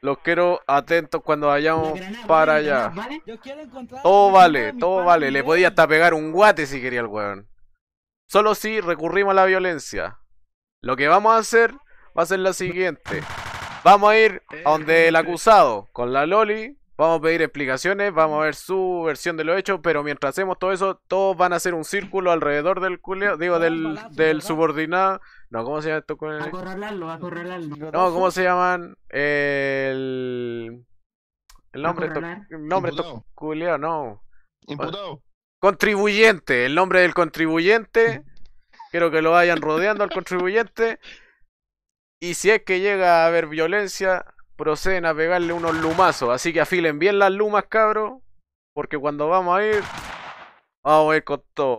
Los quiero atentos cuando vayamos para allá. todo vale, todo vale. Le podía hasta pegar un guate si quería el weón. Solo si recurrimos a la violencia. Lo que vamos a hacer va a ser lo siguiente. Vamos a ir a donde el acusado, con la Loli. Vamos a pedir explicaciones, vamos a ver su versión de lo hecho, pero mientras hacemos todo eso, todos van a hacer un círculo alrededor del culio, digo, del subordinado no, ¿cómo se llama esto? Con el... Acorralarlo, acorralarlo. No, ¿cómo se llaman? El. El nombre. nombre no. Imputado. Contribuyente, el nombre del contribuyente. Quiero que lo vayan rodeando al contribuyente. Y si es que llega a haber violencia, proceden a pegarle unos lumazos. Así que afilen bien las lumas, cabro Porque cuando vamos a ir, vamos a ir con todo.